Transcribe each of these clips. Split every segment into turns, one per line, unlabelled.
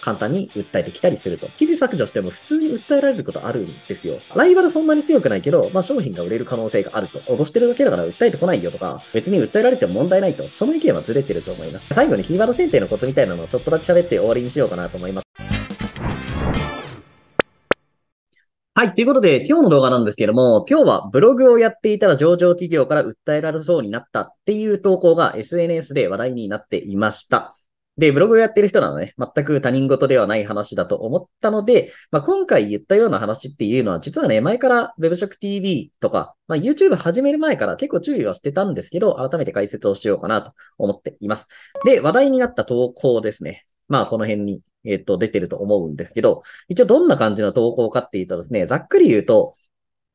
簡単に訴えてきたりすると。記事削除しても普通に訴えられることあるんですよ。ライバルそんなに強くないけど、まあ商品が売れる可能性があると。脅してるだけだから訴えてこないよとか、別に訴えられても問題ないと。その意見はずれてると思います。最後にキーワード選定のコツみたいなのをちょっとだけ喋って終わりにしようかなと思います。はい。ということで、今日の動画なんですけども、今日はブログをやっていたら上場企業から訴えられそうになったっていう投稿が SNS で話題になっていました。で、ブログをやってる人なのね、全く他人事ではない話だと思ったので、まあ、今回言ったような話っていうのは、実はね、前から WebShockTV とか、まあ、YouTube 始める前から結構注意はしてたんですけど、改めて解説をしようかなと思っています。で、話題になった投稿ですね。まあ、この辺に、えっ、ー、と、出てると思うんですけど、一応どんな感じの投稿かっていうとですね、ざっくり言うと、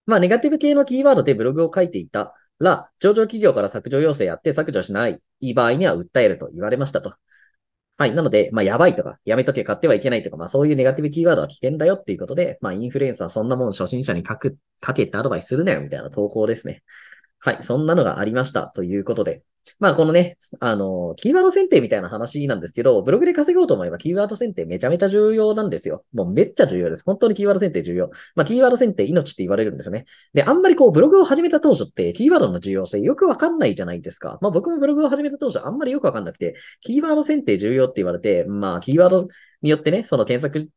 まあ、ネガティブ系のキーワードでブログを書いていたら、上場企業から削除要請やって削除しない場合には訴えると言われましたと。はい。なので、まあ、やばいとか、やめとけ買ってはいけないとか、まあ、そういうネガティブキーワードは危険だよっていうことで、まあ、インフルエンサーそんなもん初心者に書く、書けってアドバイスするなよみたいな投稿ですね。はい、そんなのがありましたということで。まあ、このね、あの、キーワード選定みたいな話なんですけど、ブログで稼ごうと思えばキーワード選定めちゃめちゃ重要なんですよ。もうめっちゃ重要です。本当にキーワード選定重要。まあ、キーワード選定命って言われるんですよね。で、あんまりこう、ブログを始めた当初って、キーワードの重要性よくわかんないじゃないですか。まあ、僕もブログを始めた当初あんまりよくわかんなくて、キーワード選定重要って言われて、まあ、キーワードによってね、その検索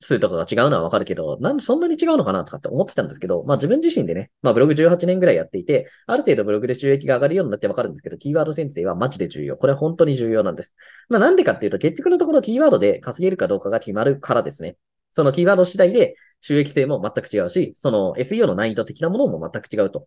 数とかが違うのはわかるけど、なんでそんなに違うのかなとかって思ってたんですけど、まあ自分自身でね、まあブログ18年ぐらいやっていて、ある程度ブログで収益が上がるようになってわかるんですけど、キーワード選定はマジで重要。これは本当に重要なんです。まあなんでかっていうと、結局のところキーワードで稼げるかどうかが決まるからですね。そのキーワード次第で収益性も全く違うし、その SEO の難易度的なものも全く違うと。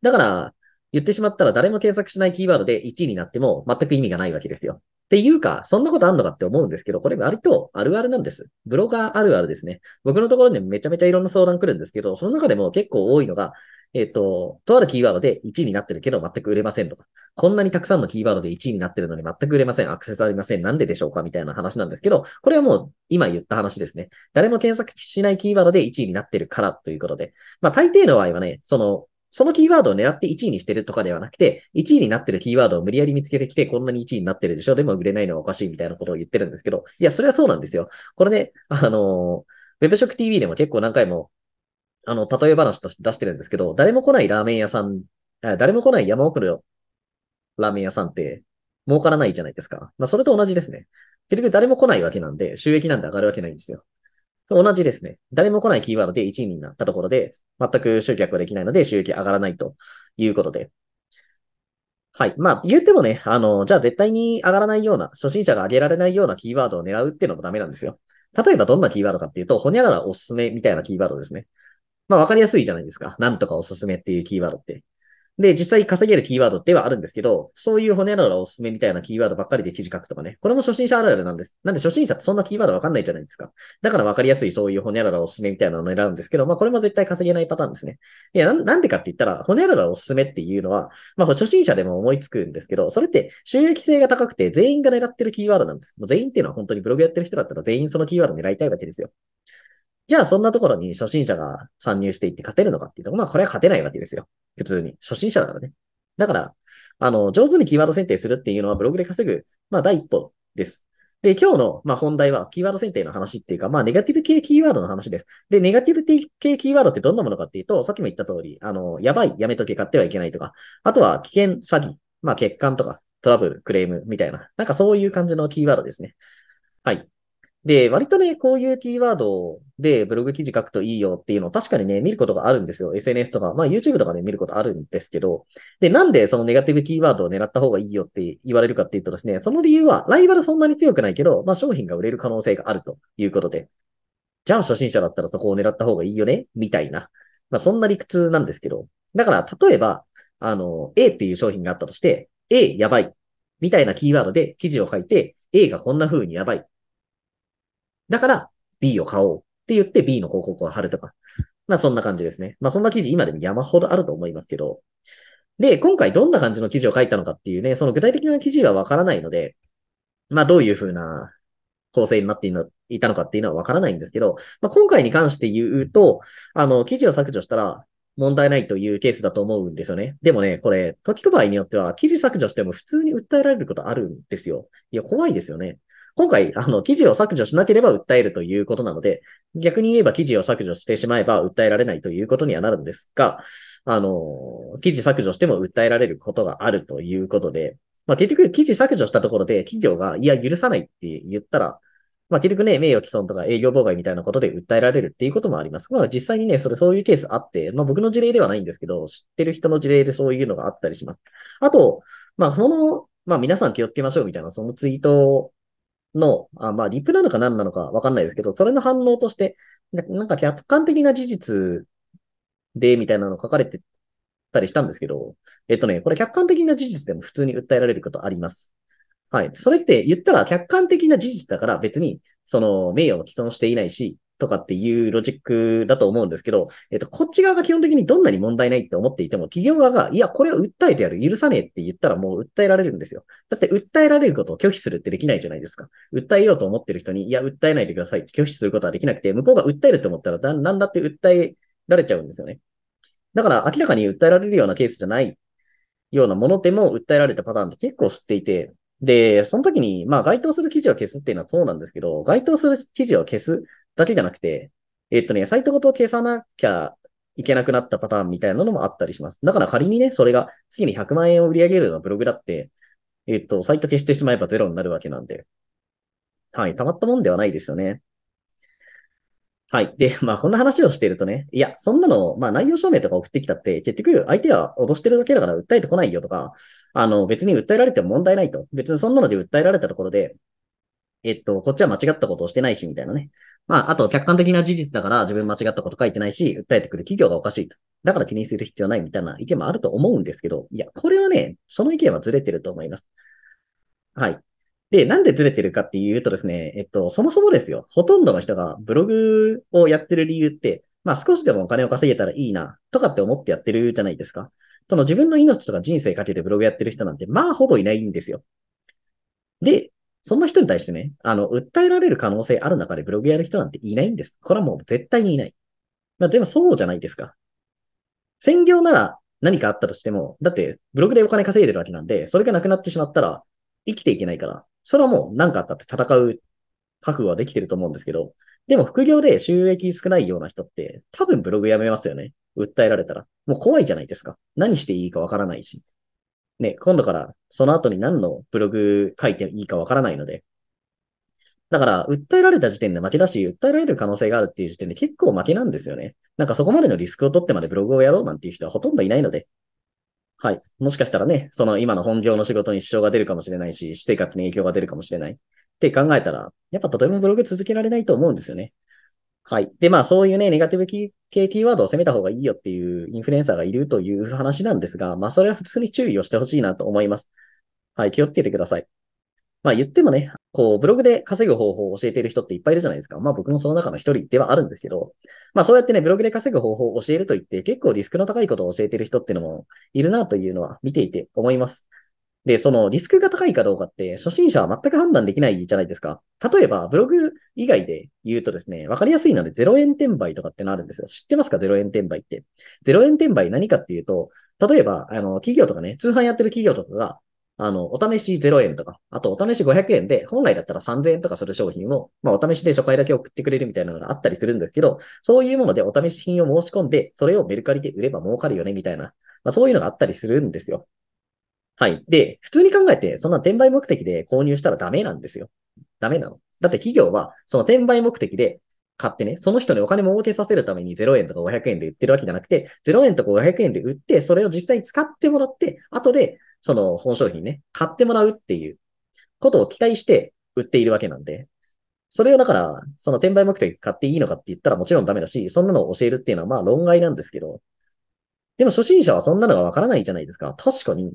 だから、言ってしまったら誰も検索しないキーワードで1位になっても全く意味がないわけですよ。っていうか、そんなことあんのかって思うんですけど、これ割とあるあるなんです。ブロガーあるあるですね。僕のところにめちゃめちゃいろんな相談来るんですけど、その中でも結構多いのが、えっ、ー、と、とあるキーワードで1位になってるけど全く売れませんとか、こんなにたくさんのキーワードで1位になってるのに全く売れません、アクセスありません、なんででしょうかみたいな話なんですけど、これはもう今言った話ですね。誰も検索しないキーワードで1位になってるからということで、まあ大抵の場合はね、そのそのキーワードを狙って1位にしてるとかではなくて、1位になってるキーワードを無理やり見つけてきて、こんなに1位になってるでしょ、でも売れないのはおかしいみたいなことを言ってるんですけど、いや、それはそうなんですよ。これね、あの、e b s ショッ k TV でも結構何回も、あの、例え話として出してるんですけど、誰も来ないラーメン屋さん、誰も来ない山奥のラーメン屋さんって、儲からないじゃないですか。まあ、それと同じですね。結局誰も来ないわけなんで、収益なんで上がるわけないんですよ。同じですね。誰も来ないキーワードで1位になったところで、全く集客ができないので収益上がらないということで。はい。まあ、言ってもね、あの、じゃあ絶対に上がらないような、初心者が上げられないようなキーワードを狙うっていうのもダメなんですよ。例えばどんなキーワードかっていうと、ほにゃららおすすめみたいなキーワードですね。まあ、わかりやすいじゃないですか。なんとかおすすめっていうキーワードって。で、実際稼げるキーワードではあるんですけど、そういう骨ならおすすめみたいなキーワードばっかりで記事書くとかね。これも初心者あるあるなんです。なんで初心者ってそんなキーワードわかんないじゃないですか。だからわかりやすいそういう骨ならおすすめみたいなのを選んですけど、まあこれも絶対稼げないパターンですね。いや、なんでかって言ったら、骨ならおすすめっていうのは、まあ初心者でも思いつくんですけど、それって収益性が高くて全員が狙ってるキーワードなんです。もう全員っていうのは本当にブログやってる人だったら全員そのキーワード狙いたいわけですよ。じゃあそんなところに初心者が参入していって勝てるのかっていうと、まあこれは勝てないわけですよ。普通に。初心者だからね。だから、あの、上手にキーワード選定するっていうのはブログで稼ぐ、まあ第一歩です。で、今日の、まあ、本題は、キーワード選定の話っていうか、まあ、ネガティブ系キーワードの話です。で、ネガティブ系キーワードってどんなものかっていうと、さっきも言った通り、あの、やばい、やめとけ、買ってはいけないとか、あとは、危険、詐欺、まあ、欠陥とか、トラブル、クレームみたいな、なんかそういう感じのキーワードですね。はい。で、割とね、こういうキーワードでブログ記事書くといいよっていうのを確かにね、見ることがあるんですよ。SNS とか、まあ YouTube とかで、ね、見ることあるんですけど。で、なんでそのネガティブキーワードを狙った方がいいよって言われるかっていうとですね、その理由はライバルそんなに強くないけど、まあ商品が売れる可能性があるということで。じゃあ初心者だったらそこを狙った方がいいよねみたいな。まあそんな理屈なんですけど。だから、例えば、あの、A っていう商品があったとして、A やばいみたいなキーワードで記事を書いて、A がこんな風にやばいだから B を買おうって言って B の広告を貼るとか。まあそんな感じですね。まあそんな記事今でも山ほどあると思いますけど。で、今回どんな感じの記事を書いたのかっていうね、その具体的な記事はわからないので、まあどういうふうな構成になっていたのかっていうのはわからないんですけど、まあ、今回に関して言うと、あの、記事を削除したら問題ないというケースだと思うんですよね。でもね、これ、時と場合によっては記事削除しても普通に訴えられることあるんですよ。いや、怖いですよね。今回、あの、記事を削除しなければ訴えるということなので、逆に言えば記事を削除してしまえば訴えられないということにはなるんですが、あの、記事削除しても訴えられることがあるということで、まあ、結局記事削除したところで企業が、いや、許さないって言ったら、まあ、結局ね、名誉毀損とか営業妨害みたいなことで訴えられるっていうこともあります。まあ、実際にね、それ、そういうケースあって、まあ、僕の事例ではないんですけど、知ってる人の事例でそういうのがあったりします。あと、まあ、その、まあ、皆さん気をつけましょうみたいな、そのツイートの、あまあ、リプなのか何なのかわかんないですけど、それの反応として、なんか客観的な事実で、みたいなの書かれてたりしたんですけど、えっとね、これ客観的な事実でも普通に訴えられることあります。はい。それって言ったら客観的な事実だから別に、その名誉を毀損していないし、とかっていうロジックだと思うんですけど、えっと、こっち側が基本的にどんなに問題ないって思っていても、企業側が、いや、これを訴えてやる、許さねえって言ったらもう訴えられるんですよ。だって訴えられることを拒否するってできないじゃないですか。訴えようと思ってる人に、いや、訴えないでくださいって拒否することはできなくて、向こうが訴えると思ったら、なんだって訴えられちゃうんですよね。だから明らかに訴えられるようなケースじゃないようなものでも訴えられたパターンって結構知っていて、で、その時に、まあ該当する記事を消すっていうのはそうなんですけど、該当する記事を消すだけじゃなくて、えっとね、サイトごと消さなきゃいけなくなったパターンみたいなのもあったりします。だから仮にね、それが月に100万円を売り上げるようなブログだって、えっと、サイト消してしまえばゼロになるわけなんで。はい、たまったもんではないですよね。はい。で、まあ、こんな話をしているとね、いや、そんなの、まあ、内容証明とか送ってきたって、結局、相手は脅してるだけだから訴えてこないよとか、あの、別に訴えられても問題ないと。別にそんなので訴えられたところで、えっと、こっちは間違ったことをしてないし、みたいなね。まあ、あと客観的な事実だから自分間違ったこと書いてないし、訴えてくる企業がおかしいと。だから気にする必要ないみたいな意見もあると思うんですけど、いや、これはね、その意見はずれてると思います。はい。で、なんでずれてるかっていうとですね、えっと、そもそもですよ、ほとんどの人がブログをやってる理由って、まあ少しでもお金を稼げたらいいな、とかって思ってやってるじゃないですか。その自分の命とか人生かけてブログやってる人なんて、まあほぼいないんですよ。で、そんな人に対してね、あの、訴えられる可能性ある中でブログやる人なんていないんです。これはもう絶対にいない。まあ、でもそうじゃないですか。専業なら何かあったとしても、だってブログでお金稼いでるわけなんで、それがなくなってしまったら生きていけないから、それはもう何かあったって戦う覚悟はできてると思うんですけど、でも副業で収益少ないような人って多分ブログやめますよね。訴えられたら。もう怖いじゃないですか。何していいかわからないし。ね、今度からその後に何のブログ書いていいかわからないので。だから、訴えられた時点で負けだし、訴えられる可能性があるっていう時点で結構負けなんですよね。なんかそこまでのリスクを取ってまでブログをやろうなんていう人はほとんどいないので。はい。もしかしたらね、その今の本業の仕事に支障が出るかもしれないし、私生活に影響が出るかもしれない。って考えたら、やっぱとてもブログ続けられないと思うんですよね。はい。で、まあ、そういうね、ネガティブ系キーワードを攻めた方がいいよっていうインフルエンサーがいるという話なんですが、まあ、それは普通に注意をしてほしいなと思います。はい。気をつけてください。まあ、言ってもね、こう、ブログで稼ぐ方法を教えている人っていっぱいいるじゃないですか。まあ、僕もその中の一人ではあるんですけど、まあ、そうやってね、ブログで稼ぐ方法を教えると言って、結構リスクの高いことを教えている人っていうのもいるなというのは見ていて思います。で、そのリスクが高いかどうかって初心者は全く判断できないじゃないですか。例えば、ブログ以外で言うとですね、わかりやすいので0円転売とかってのあるんですよ。知ってますか ?0 円転売って。0円転売何かっていうと、例えば、あの、企業とかね、通販やってる企業とかが、あの、お試し0円とか、あとお試し500円で、本来だったら3000円とかする商品を、まあお試しで初回だけ送ってくれるみたいなのがあったりするんですけど、そういうものでお試し品を申し込んで、それをメルカリで売れば儲かるよね、みたいな。まあそういうのがあったりするんですよ。はい。で、普通に考えて、そんな転売目的で購入したらダメなんですよ。ダメなの。だって企業は、その転売目的で買ってね、その人にお金も儲けさせるために0円とか500円で売ってるわけじゃなくて、0円とか500円で売って、それを実際に使ってもらって、後で、その本商品ね、買ってもらうっていうことを期待して売っているわけなんで、それをだから、その転売目的買っていいのかって言ったらもちろんダメだし、そんなのを教えるっていうのはまあ論外なんですけど、でも初心者はそんなのがわからないじゃないですか。確かに、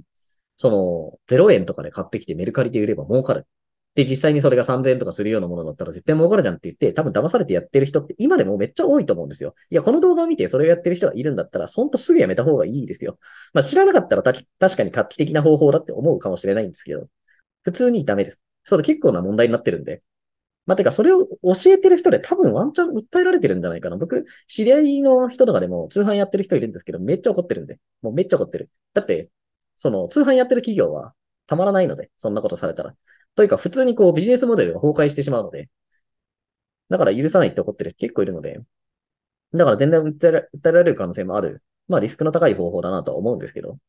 その、0円とかで買ってきてメルカリで売れば儲かる。で、実際にそれが3000円とかするようなものだったら絶対儲かるじゃんって言って、多分騙されてやってる人って今でもめっちゃ多いと思うんですよ。いや、この動画を見てそれをやってる人がいるんだったら、そんとすぐやめた方がいいですよ。まあ、知らなかったらた確かに画期的な方法だって思うかもしれないんですけど、普通にダメです。それ結構な問題になってるんで。まあ、てか、それを教えてる人で多分ワンチャン訴えられてるんじゃないかな。僕、知り合いの人とかでも通販やってる人いるんですけど、めっちゃ怒ってるんで。もうめっちゃ怒ってる。だって、その通販やってる企業はたまらないので、そんなことされたら。というか、普通にこうビジネスモデルが崩壊してしまうので、だから許さないって怒ってる人結構いるので、だから全然訴えられる可能性もある。まあリスクの高い方法だなとは思うんですけど。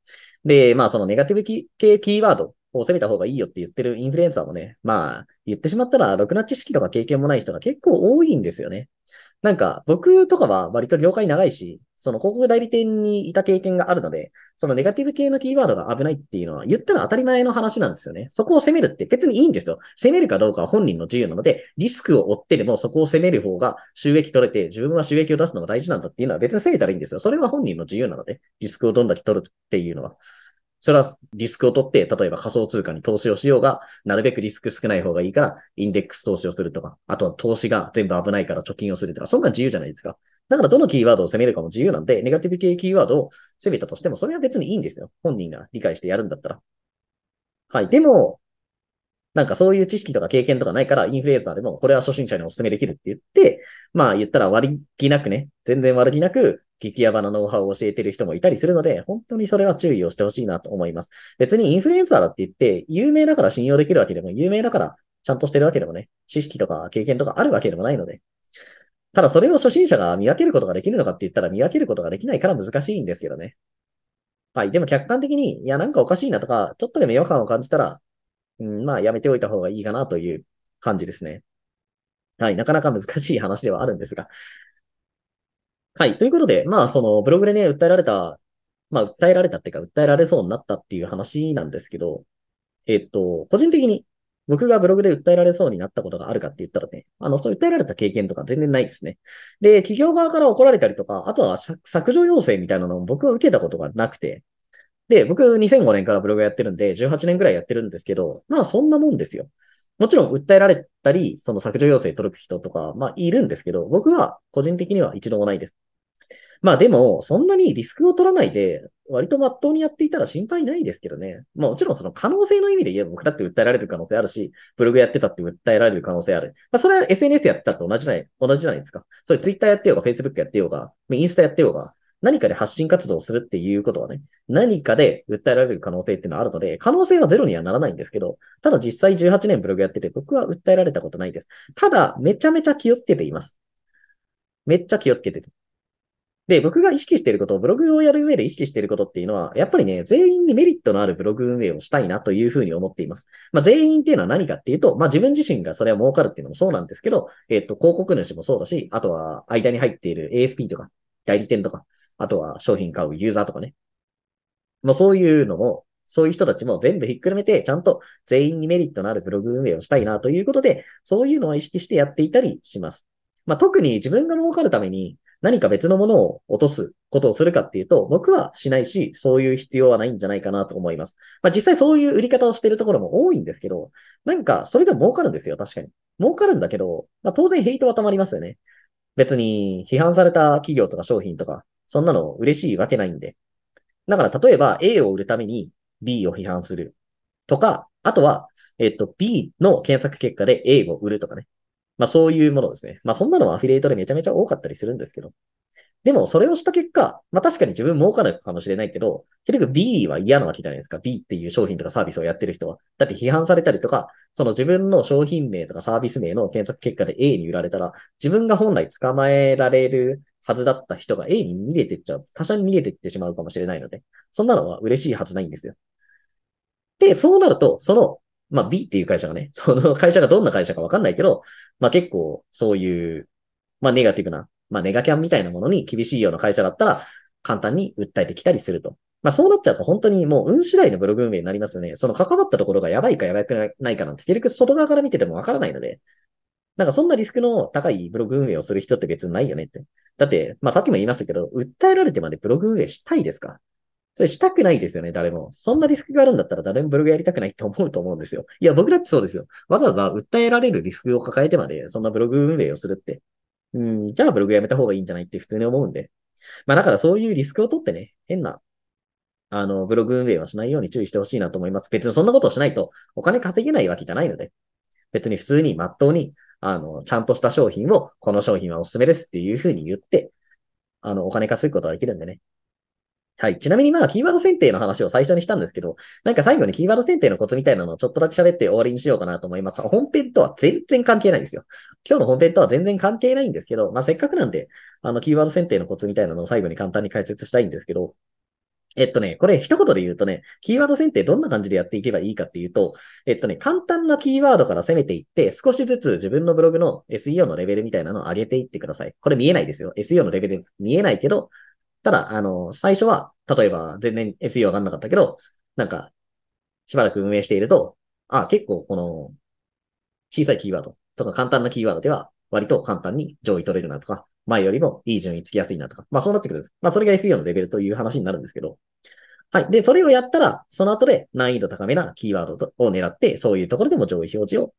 で、まあそのネガティブ系キーワードを攻めた方がいいよって言ってるインフルエンサーもね、まあ言ってしまったらろくな知識とか経験もない人が結構多いんですよね。なんか、僕とかは割と了解長いし、その広告代理店にいた経験があるので、そのネガティブ系のキーワードが危ないっていうのは言ったら当たり前の話なんですよね。そこを責めるって別にいいんですよ。責めるかどうかは本人の自由なので、リスクを負ってでもそこを責める方が収益取れて、自分は収益を出すのが大事なんだっていうのは別に責めたらいいんですよ。それは本人の自由なので、リスクをどんだけ取るっていうのは。それはリスクを取って、例えば仮想通貨に投資をしようが、なるべくリスク少ない方がいいから、インデックス投資をするとか、あとは投資が全部危ないから貯金をするとか、そんな自由じゃないですか。だからどのキーワードを攻めるかも自由なんで、ネガティブ系キーワードを攻めたとしても、それは別にいいんですよ。本人が理解してやるんだったら。はい。でも、なんかそういう知識とか経験とかないから、インフルエンザでもこれは初心者にお勧めできるって言って、まあ言ったら悪気なくね、全然悪気なく、激ヤバなノウハウを教えてる人もいたりするので、本当にそれは注意をしてほしいなと思います。別にインフルエンザだって言って、有名だから信用できるわけでも、有名だからちゃんとしてるわけでもね、知識とか経験とかあるわけでもないので、ただそれを初心者が見分けることができるのかって言ったら見分けることができないから難しいんですけどね。はい。でも客観的に、いや、なんかおかしいなとか、ちょっとでも違和感を感じたら、うん、まあ、やめておいた方がいいかなという感じですね。はい。なかなか難しい話ではあるんですが。はい。ということで、まあ、その、ブログでね、訴えられた、まあ、訴えられたっていうか、訴えられそうになったっていう話なんですけど、えっと、個人的に僕がブログで訴えられそうになったことがあるかって言ったらね、あの、そう訴えられた経験とか全然ないですね。で、企業側から怒られたりとか、あとは削除要請みたいなのを僕は受けたことがなくて、で、僕2005年からブログやってるんで、18年くらいやってるんですけど、まあそんなもんですよ。もちろん訴えられたり、その削除要請届く人とか、まあいるんですけど、僕は個人的には一度もないです。まあでも、そんなにリスクを取らないで、割とまっとうにやっていたら心配ないですけどね。まあもちろんその可能性の意味で言えば僕だって訴えられる可能性あるし、ブログやってたって訴えられる可能性ある。まあそれは SNS やってたって同じじゃない、同じじゃないですか。それ Twitter やってようが、Facebook やってようが、インスタやってようが、何かで発信活動をするっていうことはね、何かで訴えられる可能性っていうのはあるので、可能性はゼロにはならないんですけど、ただ実際18年ブログやってて、僕は訴えられたことないです。ただ、めちゃめちゃ気をつけています。めっちゃ気をつけてる。で、僕が意識していること、ブログをやる上で意識していることっていうのは、やっぱりね、全員にメリットのあるブログ運営をしたいなというふうに思っています。まあ、全員っていうのは何かっていうと、まあ、自分自身がそれは儲かるっていうのもそうなんですけど、えっ、ー、と、広告主もそうだし、あとは間に入っている ASP とか、代理店とか、あとは商品買うユーザーとかね。まあそういうのも、そういう人たちも全部ひっくるめて、ちゃんと全員にメリットのあるブログ運営をしたいなということで、そういうのを意識してやっていたりします。まあ、特に自分が儲かるために何か別のものを落とすことをするかっていうと、僕はしないし、そういう必要はないんじゃないかなと思います。まあ、実際そういう売り方をしているところも多いんですけど、なんかそれでも儲かるんですよ、確かに。儲かるんだけど、まあ、当然ヘイトは溜まりますよね。別に批判された企業とか商品とかそんなの嬉しいわけないんで。だから例えば A を売るために B を批判するとか、あとは、えっと、B の検索結果で A を売るとかね。まあそういうものですね。まあそんなのはアフィリエイトでめちゃめちゃ多かったりするんですけど。でもそれをした結果、まあ確かに自分儲かるかもしれないけど、結局 B は嫌なわけじゃないですか。B っていう商品とかサービスをやってる人は。だって批判されたりとか、その自分の商品名とかサービス名の検索結果で A に売られたら、自分が本来捕まえられるはずだった人が A に逃げてっちゃう、他者に逃げていってしまうかもしれないので、そんなのは嬉しいはずないんですよ。で、そうなると、その、まあ、B っていう会社がね、その会社がどんな会社かわかんないけど、まあ、結構そういう、まあ、ネガティブな、まあ、ネガキャンみたいなものに厳しいような会社だったら、簡単に訴えてきたりすると。まあそうなっちゃうと本当にもう運次第のブログ運営になりますね。その関わったところがやばいかやばくないかなんて結局外側から見ててもわからないので、なんかそんなリスクの高いブログ運営をする人って別にないよねって。だって、まあさっきも言いましたけど、訴えられてまでブログ運営したいですかそれしたくないですよね、誰も。そんなリスクがあるんだったら誰もブログやりたくないと思うと思うんですよ。いや、僕だってそうですよ。わざわざ訴えられるリスクを抱えてまで、そんなブログ運営をするって。うん、じゃあブログやめた方がいいんじゃないって普通に思うんで。まあだからそういうリスクを取ってね、変な、あの、ブログ運営はしないように注意してほしいなと思います。別にそんなことをしないとお金稼げないわけじゃないので。別に普通に真っ当にあの、ちゃんとした商品を、この商品はおすすめですっていうふうに言って、あの、お金稼ぐことができるんでね。はい。ちなみにまあ、キーワード選定の話を最初にしたんですけど、なんか最後にキーワード選定のコツみたいなのをちょっとだけ喋って終わりにしようかなと思います。本編とは全然関係ないんですよ。今日の本編とは全然関係ないんですけど、まあせっかくなんで、あの、キーワード選定のコツみたいなのを最後に簡単に解説したいんですけど、えっとね、これ一言で言うとね、キーワード選定どんな感じでやっていけばいいかっていうと、えっとね、簡単なキーワードから攻めていって、少しずつ自分のブログの SEO のレベルみたいなのを上げていってください。これ見えないですよ。SEO のレベル見えないけど、ただ、あの、最初は、例えば全然 SEO 上がんなかったけど、なんか、しばらく運営していると、あ、結構この、小さいキーワードとか簡単なキーワードでは割と簡単に上位取れるなとか、前よりもいい順位つきやすいなとか、まあそうなってくるんです。まあそれが SEO のレベルという話になるんですけど、はい。で、それをやったら、その後で難易度高めなキーワードを狙って、そういうところでも上位表示を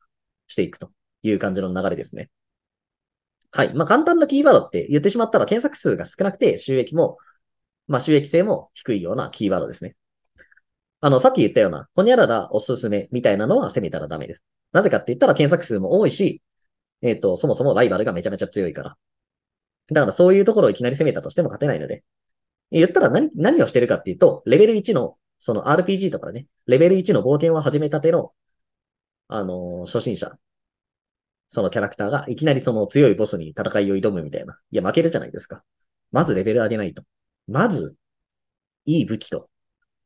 していくという感じの流れですね。はい。まあ簡単なキーワードって言ってしまったら検索数が少なくて収益も、まあ収益性も低いようなキーワードですね。あの、さっき言ったような、ほにゃららおすすめみたいなのは攻めたらダメです。なぜかって言ったら検索数も多いし、えっ、ー、と、そもそもライバルがめちゃめちゃ強いから。だからそういうところをいきなり攻めたとしても勝てないので。言ったら何、何をしてるかっていうと、レベル1の、その RPG とかね、レベル1の冒険を始めたての、あのー、初心者、そのキャラクターがいきなりその強いボスに戦いを挑むみたいな。いや、負けるじゃないですか。まずレベル上げないと。まず、いい武器と、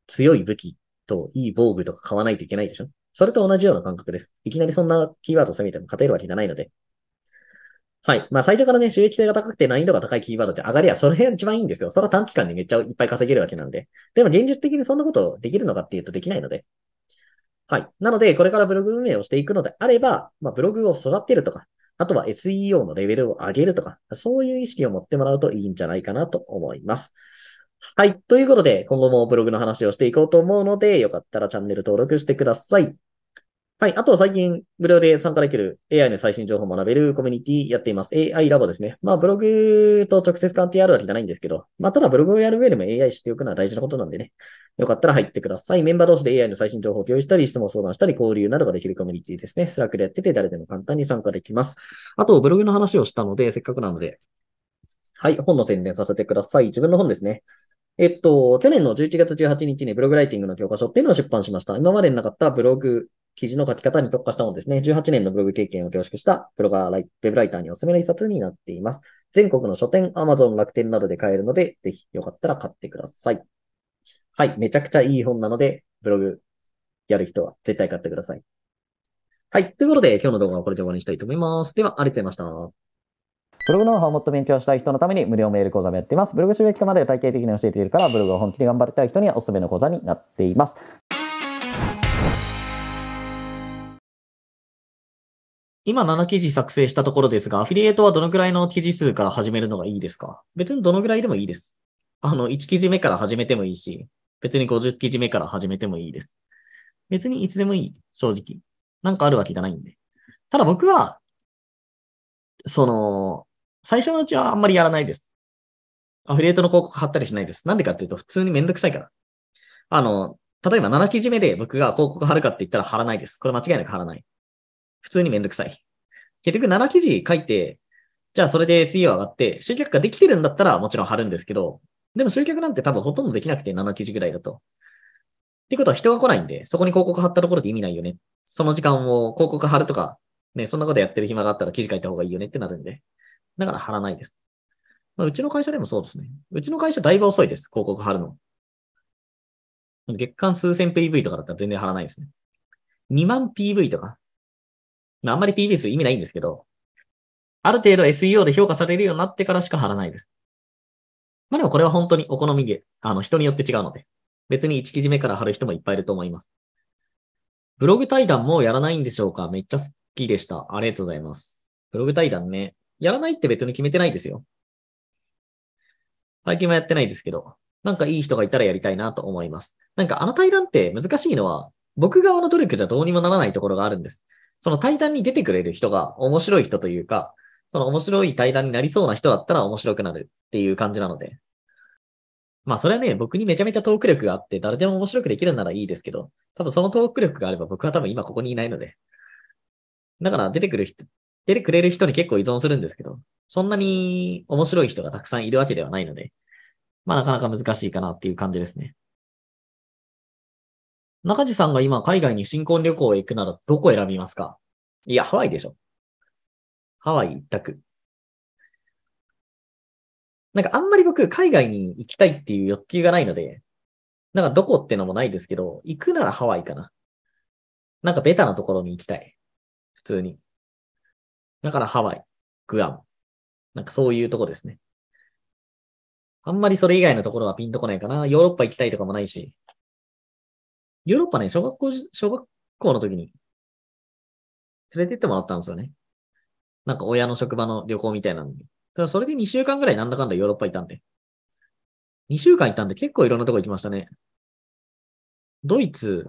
強い武器と、いい防具とか買わないといけないでしょそれと同じような感覚です。いきなりそんなキーワードを攻めても勝てるわけじゃないので、はい。まあ、最初からね、収益性が高くて難易度が高いキーワードって上がりゃ、それが一番いいんですよ。それは短期間でめっちゃいっぱい稼げるわけなんで。でも、現実的にそんなことできるのかっていうとできないので。はい。なので、これからブログ運営をしていくのであれば、まあ、ブログを育てるとか、あとは SEO のレベルを上げるとか、そういう意識を持ってもらうといいんじゃないかなと思います。はい。ということで、今後もブログの話をしていこうと思うので、よかったらチャンネル登録してください。はい。あとは最近、無料で参加できる AI の最新情報を学べるコミュニティやっています。AI ラボですね。まあ、ブログと直接関係あるわけじゃないんですけど、まあ、ただブログをやる上でも AI 知っておくのは大事なことなんでね。よかったら入ってください。メンバー同士で AI の最新情報を共有したり、質問相談したり、交流などができるコミュニティですね。スラックでやってて、誰でも簡単に参加できます。あと、ブログの話をしたので、せっかくなので、はい。本の宣伝させてください。自分の本ですね。えっと、去年の11月18日にブログライティングの教科書っていうのを出版しました。今までになかったブログ記事の書き方に特化したものですね。18年のブログ経験を凝縮したブロガーライ、ウェブライターにおすすめの一冊になっています。全国の書店、Amazon、楽天などで買えるので、ぜひよかったら買ってください。はい、めちゃくちゃいい本なので、ブログやる人は絶対買ってください。はい、ということで今日の動画はこれで終わりにしたいと思います。では、ありがとうございました。ブログノウハウをもっと勉強したい人のために無料メール講座もやっています。ブログ収益化まで体系的に教えているから、ブログを本気で頑張りたい人にはおすすめの講座になっています。今7記事作成したところですが、アフィリエイトはどのくらいの記事数から始めるのがいいですか別にどのくらいでもいいです。あの、1記事目から始めてもいいし、別に50記事目から始めてもいいです。別にいつでもいい、正直。なんかあるわけじゃないんで。ただ僕は、その、最初のうちはあんまりやらないです。アフィリエイトの広告貼ったりしないです。なんでかっていうと、普通にめんどくさいから。あの、例えば7記事目で僕が広告貼るかって言ったら貼らないです。これ間違いなく貼らない。普通にめんどくさい。結局7記事書いて、じゃあそれで次は上がって、集客ができてるんだったらもちろん貼るんですけど、でも集客なんて多分ほとんどできなくて7記事ぐらいだと。ってことは人が来ないんで、そこに広告貼ったところで意味ないよね。その時間を広告貼るとか、ね、そんなことやってる暇があったら記事書いた方がいいよねってなるんで。だから貼らないです。まあ、うちの会社でもそうですね。うちの会社だいぶ遅いです、広告貼るの。月間数千 PV とかだったら全然貼らないですね。2万 PV とか、あんまり PBS 意味ないんですけど、ある程度 SEO で評価されるようになってからしか貼らないです。まあでもこれは本当にお好みで、あの人によって違うので、別に1記事目から貼る人もいっぱいいると思います。ブログ対談もやらないんでしょうかめっちゃ好きでした。ありがとうございます。ブログ対談ね。やらないって別に決めてないですよ。最近はやってないですけど、なんかいい人がいたらやりたいなと思います。なんかあの対談って難しいのは、僕側の努力じゃどうにもならないところがあるんです。その対談に出てくれる人が面白い人というか、その面白い対談になりそうな人だったら面白くなるっていう感じなので。まあそれはね、僕にめちゃめちゃトーク力があって、誰でも面白くできるならいいですけど、多分そのトーク力があれば僕は多分今ここにいないので。だから出てくる人、出てくれる人に結構依存するんですけど、そんなに面白い人がたくさんいるわけではないので、まあなかなか難しいかなっていう感じですね。中地さんが今海外に新婚旅
行へ行くならどこ選びますかいや、ハワイでしょ。ハワイ一択。なんかあんまり僕、海外に行きたいっていう欲求がないので、なんかどこってのもないですけど、行くならハワイかな。なんかベタなところに行きたい。普通に。だからハワイ、グアム。なんかそういうとこですね。あんまりそれ以外のところはピンとこないかな。ヨーロッパ行きたいとかもないし。ヨーロッパね、小学校、小学校の
時に連れてってもらったんですよね。なんか親の職場の旅行みたいなのに。ただそれで2週間ぐらいなんだかんだヨーロッパ行ったんで。2週間行ったんで結構いろんなとこ行きましたね。ドイツ、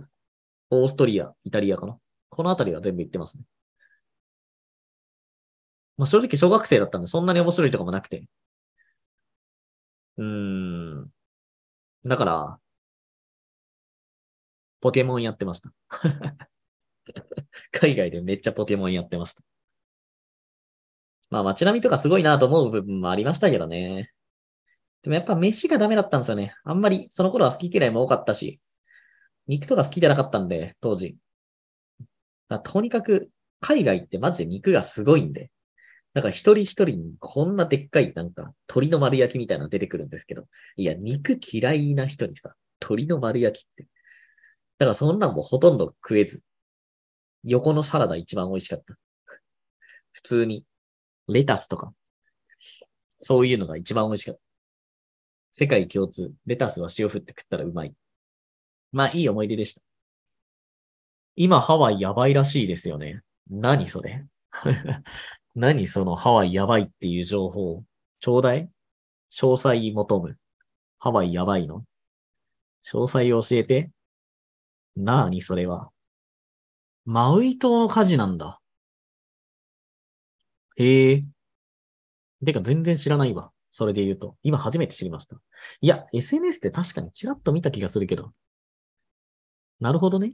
オーストリア、イタ
リアかな。この辺りは全部行ってますね。まあ正直小学生だったんでそんなに面白いとかもなくて。うーん。だから、ポケモンやってました。
海外でめっちゃポケモンやってました。まあ街並みとかすごいなと思う部分もありましたけどね。でもやっぱ飯がダメだったんですよね。あんまりその頃は好き嫌いも多かったし、肉とか好きじゃなかったんで、当時。とにかく海外ってマジで肉がすごいんで。だから一人一人にこんなでっかいなんか鳥の丸焼きみたいなの出てくるんですけど、いや、肉嫌いな人にさ、鳥の丸焼きってだからそんなんもほとんど食えず。横のサラダ一番美味しかった。普通に。レタス
とか。そういうのが一番美味しかった。世界共通。レタ
スは塩振って食ったらうまい。まあいい思い出でした。今ハワイやばいらしいですよね。何それ 何そのハワイやばいっていう情報。ちょうだい詳細求む。ハワイやばい
の詳細教えて。なーにそれは。マウイ島の火事なんだ。へえ。てか全然知らないわ。それで言うと。今初めて知りました。いや、SNS って確かにちらっと見た気がするけど。なるほどね。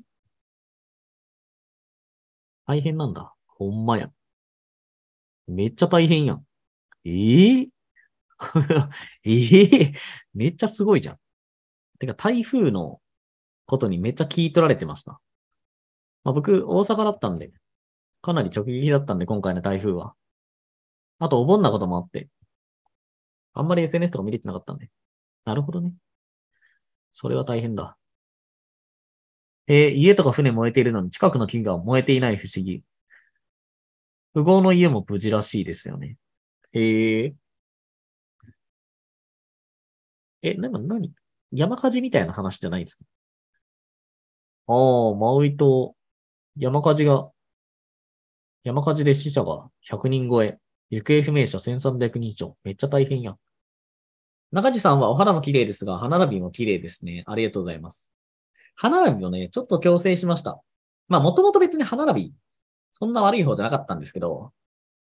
大変なんだ。ほんまや。めっちゃ大変や
ん。ええー、ええー、めっちゃすごいじゃん。てか台風のことにめっちゃ聞い取られてました。ま
あ、僕、大阪だったんで、かなり直撃だったんで、今回の台風は。あと、お盆なこともあって、あんまり SNS とか見れてなかったんで。なるほどね。それは大変だ。えー、家とか船燃えているのに近くの木が燃えていない不思議。富豪の家も無事らしいですよね。へえー。え、なん何山火事みたいな話じゃないんですかああ、マウイ島、
山火事が、山火事で死者が100人超え、行方不明者1300人以上、めっちゃ大変や中地さんはお肌も綺麗ですが、歯並びも綺麗ですね。ありがとうございます。歯並びをね、ちょっと矯正しました。まあ、もともと別に歯並び、そんな悪い方じゃなかったんですけど、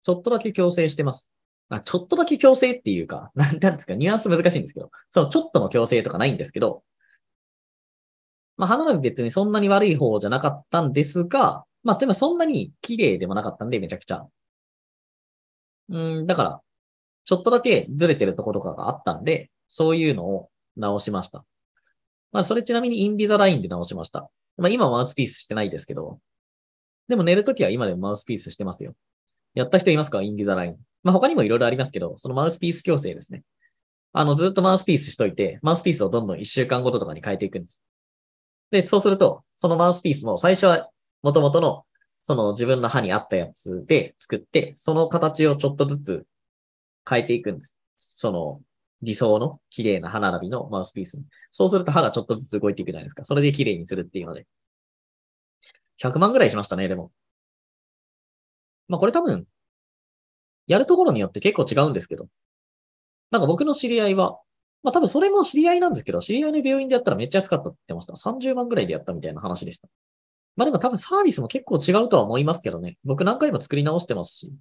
ちょっとだけ矯正してます。あちょっとだけ矯正っていうか、なんですか、ニュアンス難しいんですけど、そう、ちょっとの矯正とかないんですけど、まあ、歯並び別にそんなに悪い方じゃなかったんですが、まあ、でもそんなに綺麗でもなかったんで、めちゃくちゃ。うん、だから、ちょっとだけずれてるところとかがあったんで、そういうのを直しました。まあ、それちなみにインビザラインで直しました。まあ、今マウスピースしてないですけど。でも寝るときは今でもマウスピースしてますよ。やった人いますかインビザライン。まあ、他にもいろいろありますけど、そのマウスピース矯正ですね。あの、ずっとマウスピースしといて、マウスピースをどんどん1週間ごととかに変えていくんです。で、そうすると、そのマウスピースも最初は元々のその自分の歯に合ったやつで作って、その形をちょっとずつ変えていくんです。その理想の綺麗な歯並びのマウスピースに。そうすると歯がちょっとずつ動いていくじゃないですか。それで綺麗にするっていうので。100
万ぐらいしましたね、でも。まあこれ多分、やるところに
よって結構違うんですけど。なんか僕の知り合いは、まあ多分それも知り合いなんですけど、知り合いの病院でやったらめっちゃ安かったって言ってました。30万ぐらいでやったみたいな話でした。まあでも多分サービスも結構違うとは思いますけどね。僕何回も作り直してますし。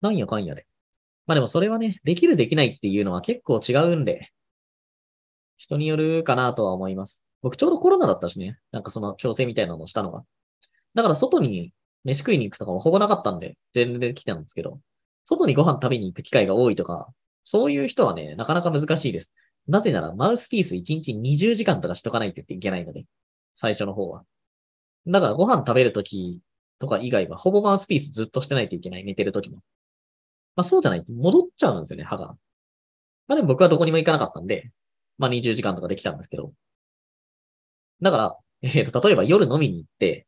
なんやかんやで。まあでもそれはね、できるできないっていうのは結構違うんで、人によるかなとは思います。僕ちょうどコロナだったしね。なんかその強制みたいなのをしたのが。だから外に飯食いに行くとかもほぼなかったんで、全然できたんですけど、外にご飯食べに行く機会が多いとか、そういう人はね、なかなか難しいです。なぜなら、マウスピース1日20時間とかしとかないといけないので、最初の方は。だから、ご飯食べるときとか以外は、ほぼマウスピースずっとしてないといけない、寝てるときも。まあ、そうじゃないと戻っちゃうんですよね、歯が。まあ、でも僕はどこにも行かなかったんで、まあ、20時間とかできたんですけど。だから、えっ、ー、と、例えば夜飲みに行って、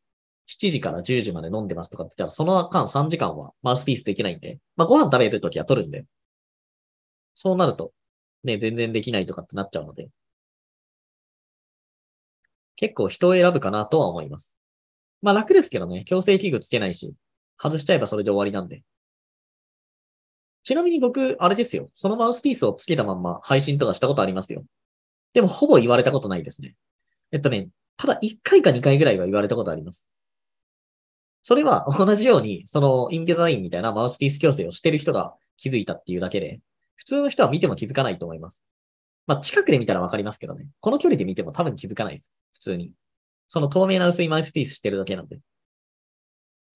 7時から10時まで飲んでますとかって言ったら、その間3時間はマウスピースできないんで、まあ、ご飯食べるときは取るんで、そうなると、ね、全然できないとかってなっちゃうので、
結構人を選ぶかなとは思います。まあ楽
ですけどね、強制器具つけないし、外しちゃえばそれで終わりなんで。ちなみに僕、あれですよ。そのマウスピースをつけたまんま配信とかしたことありますよ。でも、ほぼ言われたことないですね。えっとね、ただ1回か2回ぐらいは言われたことあります。それは同じように、そのインデザインみたいなマウスピース矯正をしてる人が気づいたっていうだけで、普通の人は見ても気づかないと思います。まあ、近くで見たらわかりますけどね。この距離で見ても多分気づかないです。普通に。その透明な薄いマイスピースしてるだけなんで。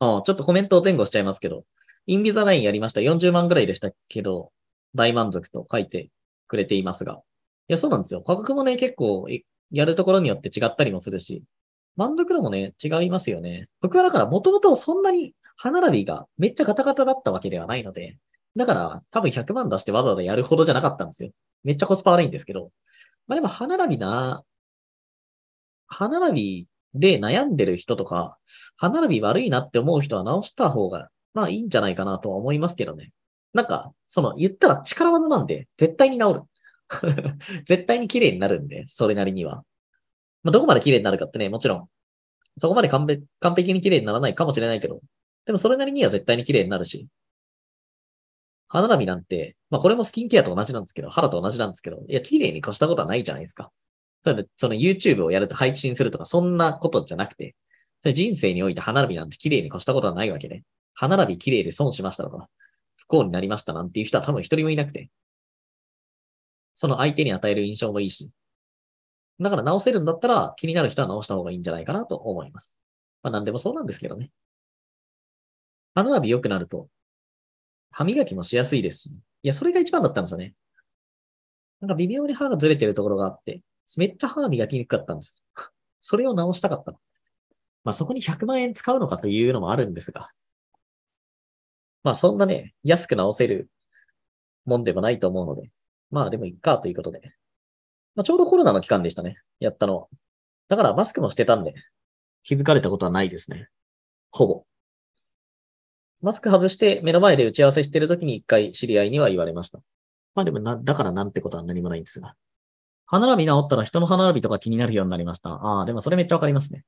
ああ、ちょっとコメントを前後しちゃいますけど、インビザラインやりました。40万ぐらいでしたけど、大満足と書いてくれていますが。いや、そうなんですよ。価格もね、結構、やるところによって違ったりもするし、満足度もね、違いますよね。僕はだから、もともとそんなに歯並びがめっちゃガタガタだったわけではないので、だから、多分100万出してわざわざやるほどじゃなかったんですよ。めっちゃコスパ悪いんですけど。まあでも、歯並びな、歯並びで悩んでる人とか、歯並び悪いなって思う人は直した方が、まあいいんじゃないかなとは思いますけどね。なんか、その、言ったら力技なんで、絶対に治る。絶対に綺麗になるんで、それなりには。まあ、どこまで綺麗になるかってね、もちろん、そこまで完璧に綺麗にならないかもしれないけど、でもそれなりには絶対に綺麗になるし、歯並びなんて、まあこれもスキンケアと同じなんですけど、肌と同じなんですけど、いや、綺麗に越したことはないじゃないですか。ただ、その YouTube をやると配信するとか、そんなことじゃなくて、人生において歯並びなんて綺麗に越したことはないわけで、歯並び綺麗で損しましたとか、不幸になりましたなんていう人は多分一人もいなくて、その相手に与える印象もいいし、
だから直せるんだったら気になる人は直した方がいいんじゃないかなと思います。まあ何でもそうなんですけどね。歯並び良くなると、歯磨きもしやす
いですし、いや、それが一番だったんですよね。なんか微妙に歯がずれてるところがあって、めっちゃ歯が磨きにくかったんです。それを直したかった。まあそこに100万円使うのかというのもあるんですが。まあそんなね、安く直せるもんでもないと思うので。まあでもいっかということで。まあちょうどコロナの期間でしたね。やったの。だからマスクもしてたんで、気づかれたことはないですね。
ほぼ。マスク外して目の前で打ち合わせしてる時に一回
知り合いには言われました。まあでもな、だからなんてことは何もないんですが。歯並び治ったら人の歯並びとか気になるようになりました。ああ、でもそれめっちゃわかりますね。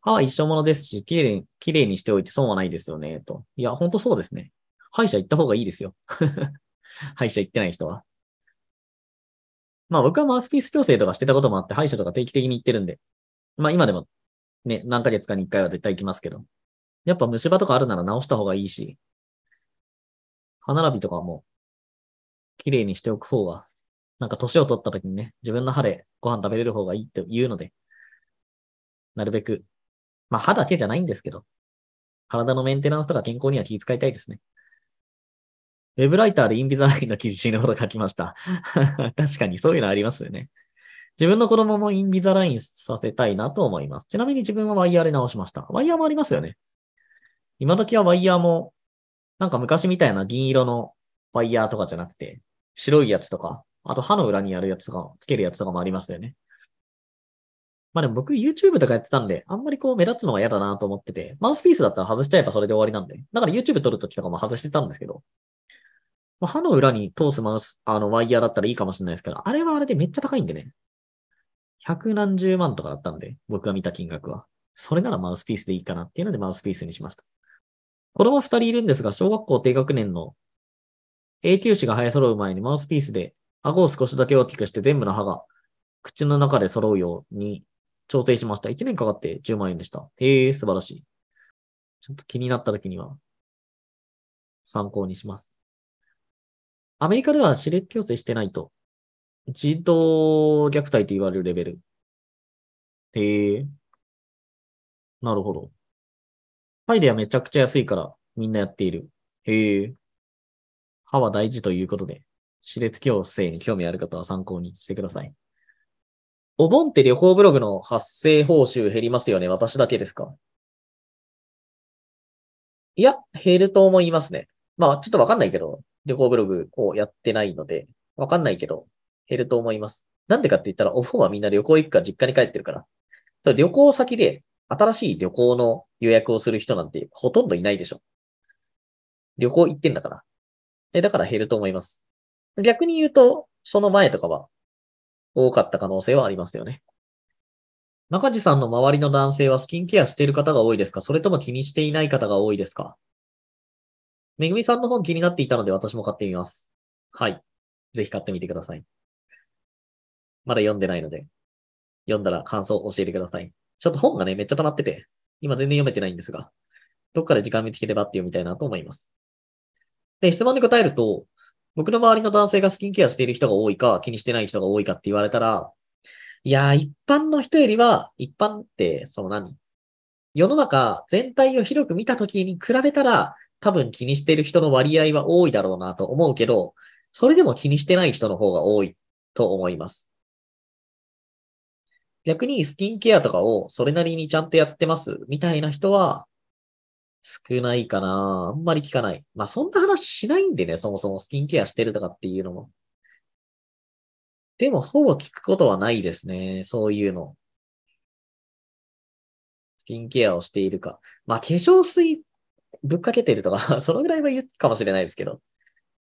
歯は一生ものですし、綺麗に、綺麗にしておいて損はないですよね、と。いや、ほんとそうですね。歯医者行った方がいいですよ。歯医者行ってない人は。まあ僕はマウスピース矯正とかしてたこともあって、歯医者とか定期的に行ってるんで。まあ今でもね、何ヶ月かに1回は絶対行きますけど。やっぱ虫歯とかあるなら直した方がいいし、歯並びとかも綺麗にしておく方が、なんか年を取った時にね、自分の歯でご飯食べれる方がいいって言うので、なるべく、まあ歯だけじゃないんですけど、体のメンテナンスとか健康には気遣いたいですね。ウェブライターでインビザラインの記事死ぬほど書きました。確かにそういうのありますよね。自分の子供もインビザラインさせたいなと思います。ちなみに自分はワイヤーで直しました。ワイヤーもありますよね。今時はワイヤーも、なんか昔みたいな銀色のワイヤーとかじゃなくて、白いやつとか、あと歯の裏にやるやつとか、つけるやつとかもありましたよね。まあでも僕 YouTube とかやってたんで、あんまりこう目立つのが嫌だなと思ってて、マウスピースだったら外しちゃえばそれで終わりなんで、だから YouTube 撮るときとかも外してたんですけど、まあ、歯の裏に通すマウス、あのワイヤーだったらいいかもしれないですけど、あれはあれでめっちゃ高いんでね。百何十万とかだったんで、僕が見た金額は。それならマウスピースでいいかなっていうのでマウスピースにしました。子供二人いるんですが、小学校低学年の永久歯が生え揃う前にマウスピースで顎を少しだけ大きくして全部の歯が口の中で揃うように調整しました。1年かかって10万円でした。へえ、素晴らしい。ちょっと気になった時には参考にします。
アメリカでは歯列矯正してないと児童虐待と言われるレベル。へえ。なるほど。
パイデアめちゃくちゃ安いからみんなやっている。へえ。歯は大事ということで、歯列矯正に興味ある方は参考にしてください。お盆って旅行ブログの発生報酬減りますよね私だけですかいや、減ると思いますね。まあ、ちょっとわかんないけど、旅行ブログをやってないので、わかんないけど、減ると思います。なんでかって言ったら、お盆はみんな旅行行くか実家に帰ってるから。旅行先で新しい旅行の予約をする人なんてほとんどいないでしょ。旅行行ってんだから。え、だから減ると思います。逆に言うと、その前とかは多かった可能性はありますよね。中地さんの周りの男性はスキンケアしている方が多いですかそれとも気にしていない方が多いですかめぐみさんの本気になっていたので私も買って
みます。はい。ぜひ買ってみてください。まだ読んでないので、
読んだら感想を教えてください。ちょっと本がね、めっちゃ溜まってて、今全然読めてないんですが、どっかで時間見つければって読みたいなと思います。で、質問に答えると、僕の周りの男性がスキンケアしている人が多いか、気にしてない人が多いかって言われたら、いやー、一般の人よりは、一般って、その何世の中全体を広く見た時に比べたら、多分気にしている人の割合は多いだろうなと思うけど、それでも気にしてない人の方が多いと思います。逆にスキンケアとかをそれなりにちゃんとやってますみたいな人は少ないかな。あんまり聞かない。まあそんな話しないんでね、そもそもスキンケアしてるとかっていうのも。でもほぼ聞くことはないです
ね。そういうの。スキンケアをしているか。ま
あ化粧水ぶっかけてるとか そのぐらいは言うかもしれないですけど。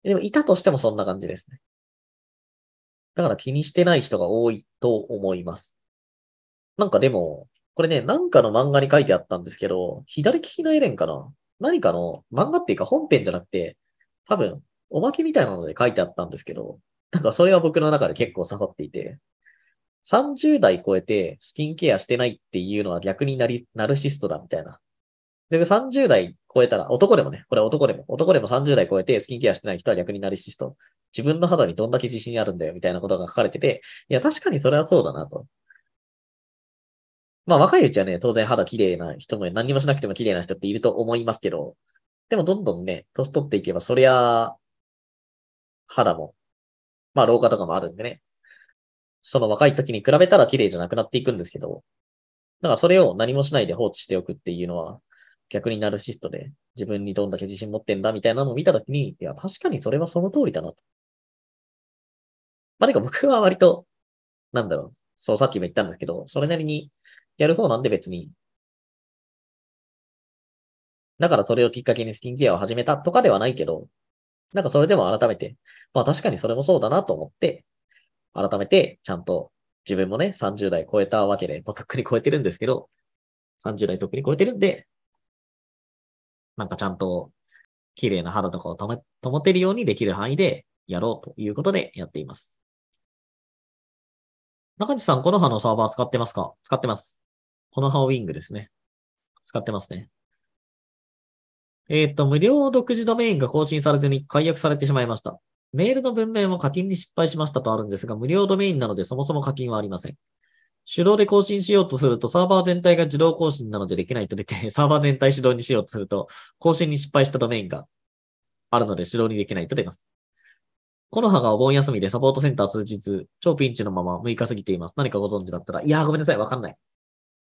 でもいたとしてもそんな感じですね。だから気にしてない人が多いと思います。なんかでも、これね、なんかの漫画に書いてあったんですけど、左利きのエレンかな何かの漫画っていうか本編じゃなくて、多分、おまけみたいなので書いてあったんですけど、なんかそれは僕の中で結構刺さっていて、30代超えてスキンケアしてないっていうのは逆になり、ナルシストだみたいな。で、30代超えたら、男でもね、これ男でも、男でも30代超えてスキンケアしてない人は逆にナルシスト。自分の肌にどんだけ自信あるんだよみたいなことが書かれてて、いや、確かにそれはそうだなと。まあ若いうちはね、当然肌綺麗な人も何もしなくても綺麗な人っていると思いますけど、でもどんどんね、年取っていけば、そりゃ、肌も、まあ老化とかもあるんでね、その若い時に比べたら綺麗じゃなくなっていくんですけど、だからそれを何もしないで放置しておくっていうのは、逆にナルシストで、自分にどんだけ自信持ってんだみたいなのを見た時に、いや、確かにそれはその通りだなと。まあ、てか僕は割と、なんだろう、
そう、さっきも言ったんですけど、それなりにやる方なんで別に。
だからそれをきっかけにスキンケアを始めたとかではないけど、なんかそれでも改めて、まあ確かにそれもそうだなと思って、改めてちゃんと自分もね、30代超えたわけで、もうとっくに超えてるんですけど、30代とっくに超えてるんで、なんかちゃんと綺麗な肌とかを保てるようにできる
範囲でやろうということでやっています。中地さん、
この葉のサーバー使ってますか使ってます。この葉ウィングですね。使ってますね。えっ、ー、と、無料独自ドメインが更新されずに解約されてしまいました。メールの文面も課金に失敗しましたとあるんですが、無料ドメインなのでそもそも課金はありません。手動で更新しようとすると、サーバー全体が自動更新なのでできないと出て、サーバー全体手動にしようとすると、更新に失敗したドメインがあるので手動にできないと出ます。この葉がお盆休みでサポートセンター通じず、超ピンチのまま6日過ぎています。何かご存知だったら、いやーごめんなさい、わかんない。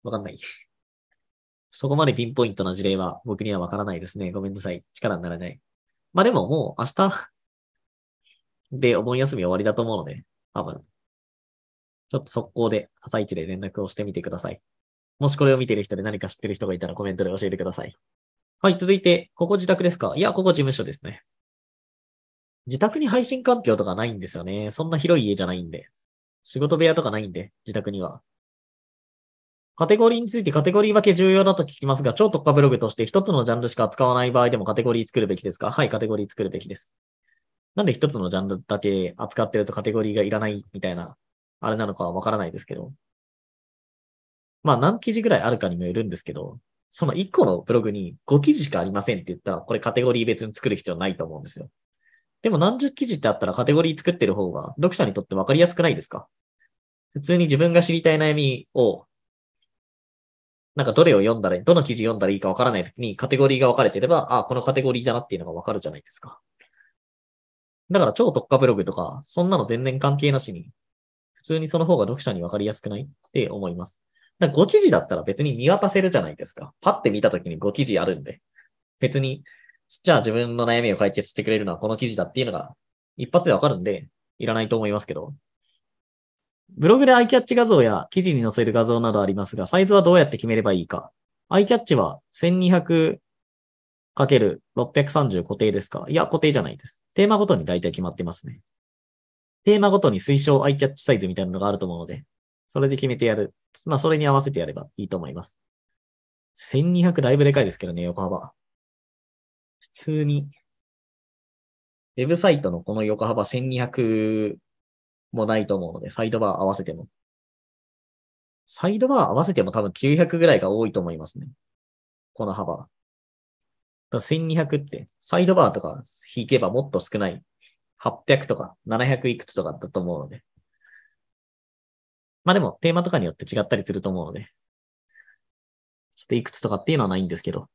わかんない。そこまでピンポイントな事例は僕にはわからないですね。ごめんなさい。力にならない。まあでももう明日 でお盆休み終わりだと思うので、多分。ちょっと速攻で朝一で連絡をしてみてください。もしこれを見てる人で何か知ってる人がいたらコメントで教えてください。はい、続いて、ここ自宅ですかいや、ここ事務所ですね。自宅に配信環境とかないんですよね。そんな広い家じゃないんで。仕事部屋とかないんで、自宅には。カテゴリーについてカテゴリー分け重要だと聞きますが、超特化ブログとして一つのジャンルしか扱わない場合でもカテゴリー作るべきですかはい、カテゴリー作るべきです。なんで一つのジャンルだけ扱ってるとカテゴリーがいらないみたいな、あれなのかはわからないですけど。まあ何記事ぐらいあるかにもよるんですけど、その1個のブログに5記事しかありませんって言ったら、これカテゴリー別に作る必要ないと思うんですよ。でも何十記事ってあったらカテゴリー作ってる方が読者にとって分かりやすくないですか普通に自分が知りたい悩みを、なんかどれを読んだら、どの記事読んだらいいか分からないときにカテゴリーが分かれてれば、ああ、このカテゴリーだなっていうのが分かるじゃないですか。だから超特化ブログとか、そんなの全然関係なしに、普通にその方が読者に分かりやすくないって思います。だ5記事だったら別に見渡せるじゃないですか。パッて見たときに5記事あるんで。別にじゃあ自分の悩みを解決してくれるのはこの記事だっていうのが一発でわかるんで、いらないと思いますけど。ブログでアイキャッチ画像や記事に載せる画像などありますが、サイズはどうやって決めればいいか。アイキャッチは 1200×630 固定ですかいや、固定じゃないです。テーマごとに大体決まってますね。テーマごとに推奨アイキャッチサイズみたいなのがあると思うので、それで決めてやる。まあ、それに合わせてやればいいと思います。1200だいぶで
かいですけどね、横幅。普通に、ウェブサイ
トのこの横幅1200もないと思うので、サイドバー合わせても。サイドバー合わせても多分900ぐらいが多いと思いますね。この幅。1200って、サイドバーとか引けばもっと少ない。800とか700いくつとかだと思うので。まあでも、テーマとかによって違ったりすると思うので。ちょっといくつとかっていうのはないんですけど。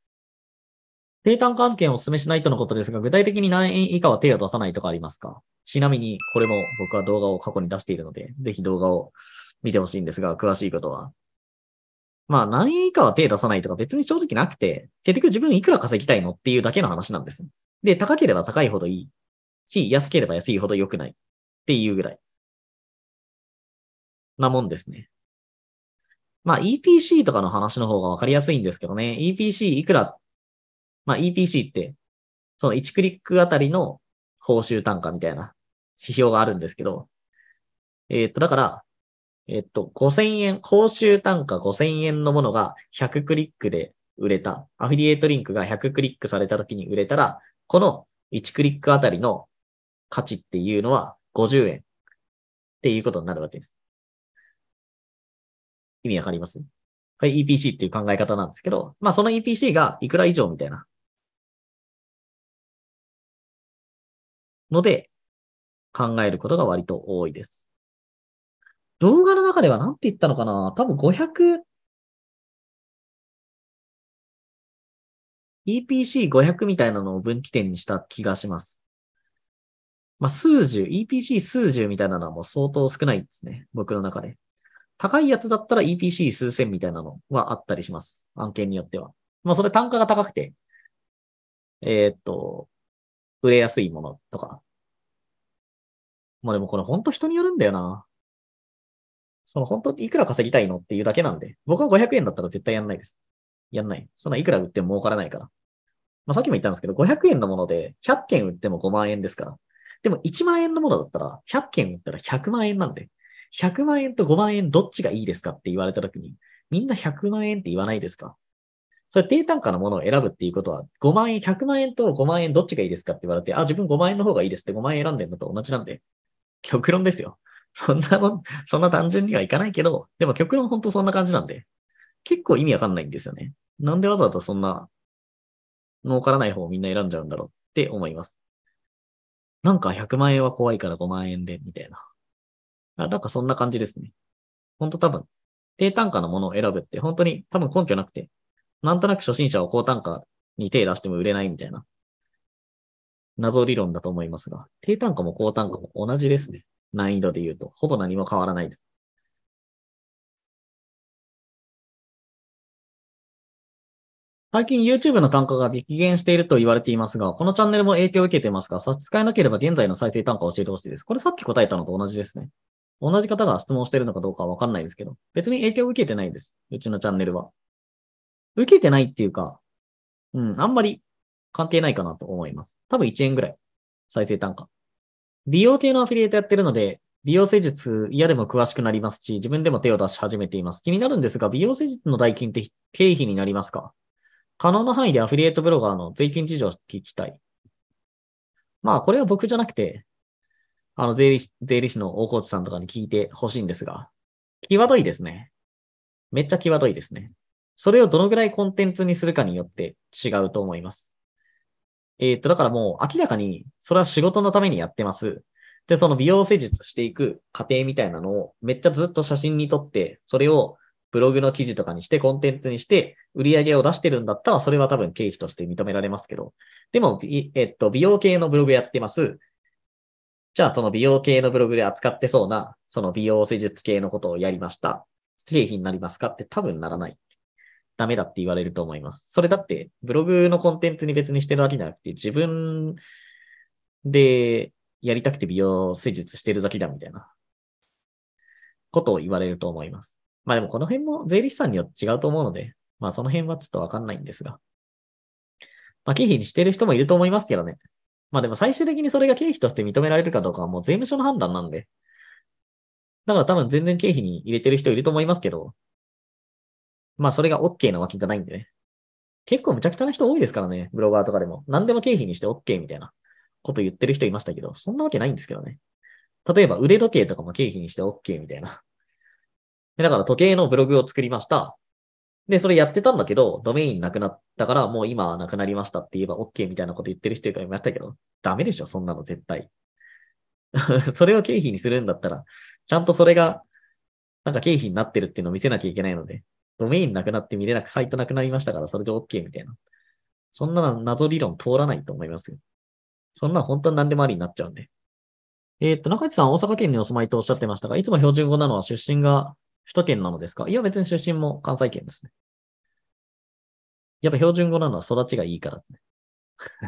定款関係をお勧めしないとのことですが、具体的に何円以下は手を出さないとかありますかちなみに、これも僕は動画を過去に出しているので、ぜひ動画を見てほしいんですが、詳しいことは。まあ、何円以下は手を出さないとか別に正直なくて、結局自分いくら稼ぎたいのっていうだけの話なんです。で、高ければ高いほどいい
し、安ければ安いほど良くないっていうぐらい。なもんです
ね。まあ、EPC とかの話の方がわかりやすいんですけどね、EPC いくらまあ EPC って、その1クリックあたりの報酬単価みたいな指標があるんですけど、えっと、だから、えっと、5000円、報酬単価5000円のものが100クリックで売れた、アフィリエイトリンクが100クリックされた時に売れたら、この1クリックあたりの価値っていうのは50円っていうことになるわけです。
意味わかりますはい、EPC っていう考え方なんですけど、まあその EPC がいくら以上みたいなので、考えることが割と多いです。動画の中では何て言ったのかな多分
500EPC500 みたいなのを分岐点にした気がします。まあ、数十、EPC 数十みたいなのはもう相当少ないですね。僕の中で。高いやつだったら EPC 数千みたいなのはあったりします。案件によっては。まあ、それ単価が高くて、えー、っと、売れやすいものとか。まあでもこれほんと人によるんだよな。その本当いくら稼ぎたいのっていうだけなんで、僕は500円だったら絶対やんないです。やんない。そんないくら売っても儲からないから。まあさっきも言ったんですけど、500円のもので100件売っても5万円ですから。でも1万円のものだったら、100件売ったら100万円なんで、100万円と5万円どっちがいいですかって言われた時に、みんな100万円って言わないですかそれ低単価のものを選ぶっていうことは、5万円、100万円と5万円どっちがいいですかって言われて、あ、自分5万円の方がいいですって5万円選んでるのと同じなんで、極論ですよ。そんなの、そんな単純にはいかないけど、でも極論ほんとそんな感じなんで、結構意味わかんないんですよね。なんでわざわざそんな、儲からない方をみんな選んじゃうんだろうって思います。なんか100万円は怖いから5万円で、みたいな。あなんかそんな感じですね。ほんと多分、低単価のものを選ぶって本当に多分根拠なくて、なんとなく初心者は高単価に手出しても売れないみたいな、謎理論だと思いますが、低単価も高単価も同じですね。難易度で言うと、ほぼ何も変わらないです。最近 YouTube の単価が激減していると言われていますが、このチャンネルも影響を受けていますが、差し支えなければ現在の再生単価を教えてほしいです。これさっき答えたのと同じですね。同じ方が質問してるのかどうかはわかんないですけど、別に影響を受けてないです。うちのチャンネルは。受けてないっていうか、うん、あんまり関係ないかなと思います。多分1円ぐらい。再生単価。美容系のアフィリエイトやってるので、美容施術嫌でも詳しくなりますし、自分でも手を出し始めています。気になるんですが、美容施術の代金って経費になりますか可能な範囲でアフィリエイトブロガーの税金事情を聞きたい。まあ、これは僕じゃなくて、あの税理、税理士の大河内さんとかに聞いてほしいんですが、際どいですね。めっちゃ際どいですね。それをどのぐらいコンテンツにするかによって違うと思います。えー、っと、だからもう明らかに、それは仕事のためにやってます。で、その美容施術していく過程みたいなのをめっちゃずっと写真に撮って、それをブログの記事とかにしてコンテンツにして売り上げを出してるんだったら、それは多分経費として認められますけど。でも、えっと、美容系のブログやってます。じゃあ、その美容系のブログで扱ってそうな、その美容施術系のことをやりました。経費になりますかって多分ならない。ダメだって言われると思います。それだって、ブログのコンテンツに別にしてるわけじゃなくて、自分でやりたくて美容施術してるだけだみたいなことを言われると思います。まあでもこの辺も税理士さんによって違うと思うので、まあその辺はちょっとわかんないんですが。まあ経費にしてる人もいると思いますけどね。まあでも最終的にそれが経費として認められるかどうかはもう税務署の判断なんで。だから多分全然経費に入れてる人いると思いますけど、まあそれが OK なわけじゃないんでね。結構むちゃくちゃな人多いですからね、ブロガーとかでも。何でも経費にして OK みたいなこと言ってる人いましたけど、そんなわけないんですけどね。例えば腕時計とかも経費にして OK みたいな。だから時計のブログを作りました。で、それやってたんだけど、ドメインなくなったから、もう今はなくなりましたって言えば OK みたいなこと言ってる人らもやったけど、ダメでしょ、そんなの絶対。それを経費にするんだったら、ちゃんとそれが、なんか経費になってるっていうのを見せなきゃいけないので、ドメインなくなって見れなく、サイトなくなりましたから、それで OK みたいな。そんな謎理論通らないと思いますよ。そんな本当に何でもありになっちゃうんで。えー、っと、中地さん、大阪県にお住まいとおっしゃってましたが、いつも標準語なのは出身が首都圏なのですかいや、別に出身も関西圏ですね。やっぱ標準語なのは育ちがいいからです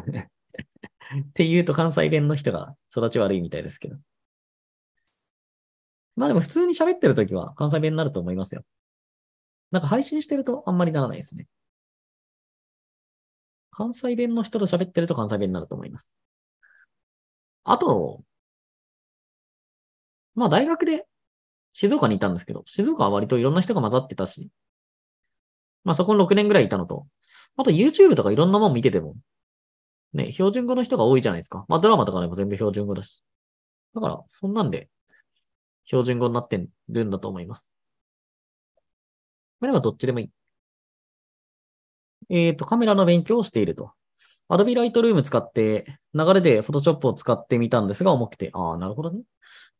ね。って言うと関西弁の人が育ち悪いみたいですけど。まあでも普通に喋ってるときは関西弁
になると思いますよ。なんか配信してるとあんまりならないですね。関西弁の人と喋ってると関西弁になると思います。あと、まあ大学で静岡にいたんですけど、静岡
は割といろんな人が混ざってたし、まあそこの6年ぐらいいたのと、あと YouTube とかいろんなもん見てても、ね、標準語の人が多いじゃないですか。まあドラマとかでも全部標準語だし。だから、そんなんで、標準語になってるんだと思います。
まあ、でもどっちでもいい。えっ、ー、と、カメラ
の勉強をしていると。Adobe Lightroom 使って、流れで Photoshop を使ってみたんですが、重くて。ああ、なるほどね。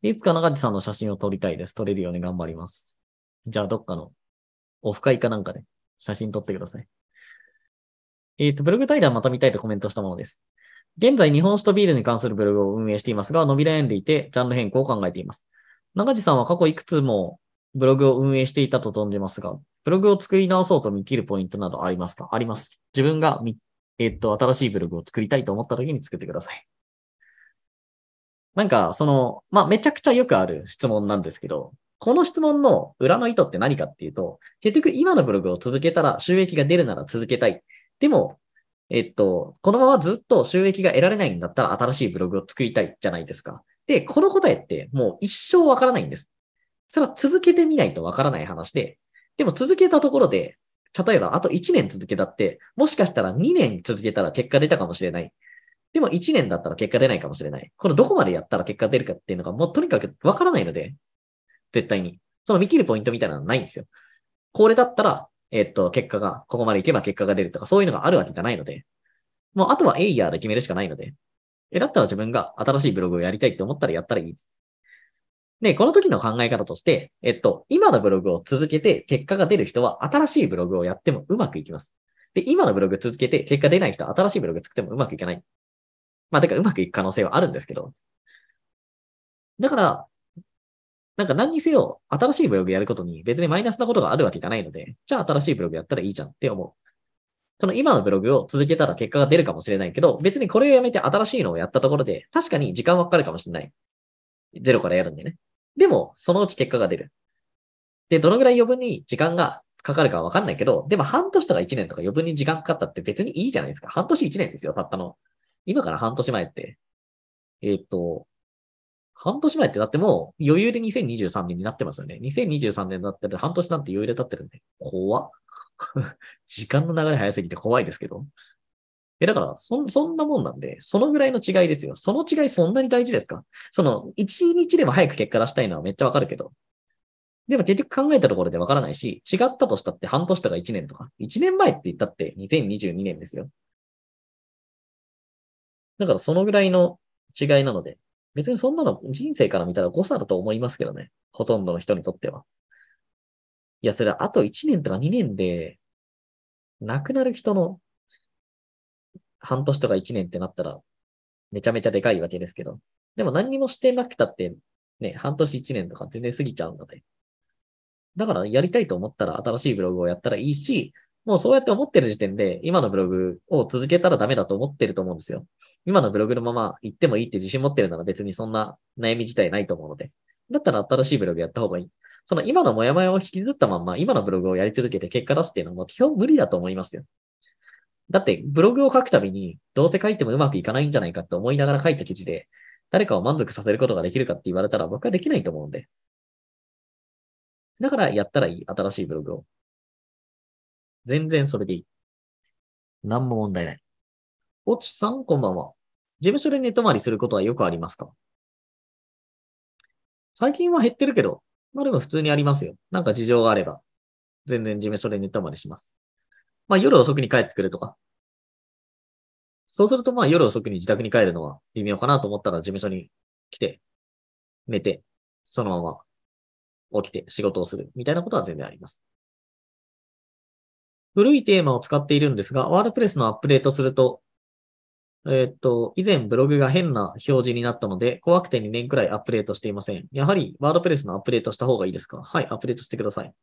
いつか長地さんの写真を撮りたいです。撮れるように頑張ります。じゃあ、どっかのオフ会かなんかで、写真撮ってください。えっ、ー、と、ブログ対談また見たいとコメントしたものです。現在、日本酒とビールに関するブログを運営していますが、伸び悩んでいて、ジャンル変更を考えています。長地さんは過去いくつもブログを運営していたと存じますが、ブログを作り直そうと見切るポイントなどありますかあります。自分が、えっと、新しいブログを作りたいと思った時に作ってください。なんか、その、まあ、めちゃくちゃよくある質問なんですけど、この質問の裏の意図って何かっていうと、結局今のブログを続けたら収益が出るなら続けたい。でも、えっと、このままずっと収益が得られないんだったら新しいブログを作りたいじゃないですか。で、この答えってもう一生わからないんです。それは続けてみないとわからない話で、でも続けたところで、例えばあと1年続けたって、もしかしたら2年続けたら結果出たかもしれない。でも1年だったら結果出ないかもしれない。このどこまでやったら結果出るかっていうのがもうとにかくわからないので、絶対に。その見切るポイントみたいなのはないんですよ。これだったら、えっと、結果が、ここまでいけば結果が出るとか、そういうのがあるわけじゃないので、もうあとはエイヤーで決めるしかないので、え、だったら自分が新しいブログをやりたいって思ったらやったらいい。で、この時の考え方として、えっと、今のブログを続けて結果が出る人は新しいブログをやってもうまくいきます。で、今のブログ続けて結果出ない人は新しいブログ作ってもうまくいかない。まあ、てかうまくいく可能性はあるんですけど。だから、なんか何にせよ、新しいブログやることに別にマイナスなことがあるわけじゃないので、じゃあ新しいブログやったらいいじゃんって思う。その今のブログを続けたら結果が出るかもしれないけど、別にこれをやめて新しいのをやったところで、確かに時間はかかるかもしれない。ゼロからやるんでね。でも、そのうち結果が出る。で、どのぐらい余分に時間がかかるかわかんないけど、でも半年とか1年とか余分に時間かかったって別にいいじゃないですか。半年1年ですよ、たったの。今から半年前って。えー、っと、半年前ってだってもう余裕で2023年になってますよね。2023年だって半年なんて余裕で経ってるんで、怖 時間の流れ早すぎて怖いですけど。え、だから、そ、そんなもんなんで、そのぐらいの違いですよ。その違いそんなに大事ですかその、一日でも早く結果出したいのはめっちゃわかるけど。でも結局考えたところでわからないし、違ったとしたって半年とか1年とか、1年前って言ったって2022年ですよ。だからそのぐらいの違いなので、別にそんなの人生から見たら誤差だと思いますけどね。ほとんどの人にとっては。いや、それはあと1年とか2年で、亡くなる人の半年とか1年ってなったら、めちゃめちゃでかいわけですけど、でも何にもしてなくたって、ね、半年1年とか全然過ぎちゃうので、だからやりたいと思ったら新しいブログをやったらいいし、もうそうやって思ってる時点で、今のブログを続けたらダメだと思ってると思うんですよ。今のブログのまま行ってもいいって自信持ってるなら別にそんな悩み自体ないと思うので。だったら新しいブログやった方がいい。その今のモヤモヤを引きずったまんま、今のブログをやり続けて結果出すっていうのはもう基本無理だと思いますよ。だってブログを書くたびに、どうせ書いてもうまくいかないんじゃないかって思いながら書いた記事で、誰かを満足させることができるかって言われたら僕はできないと思うんで。だから
やったらいい、新しいブログを。全然それでいい。何も問題ない。おちさん、こんばんは。事務所で寝泊まりすることはよくありますか最近は減ってるけど、まあでも普通にありますよ。なんか
事情があれば、全然事務所で寝泊まりします。まあ夜遅くに帰ってくるとか。そうするとまあ夜遅くに自宅に帰るのは微妙かなと思ったら事務所に
来て、寝て、そのまま起きて仕事をするみたいなことは全然あります。古いテーマを使っているんですが、ワードプレス
のアップデートすると、えっと、以前ブログが変な表示になったので、怖くて2年くらいアップデートしていません。やはりワードプレスのアップデートした方がいいですかはい、アップデートしてください。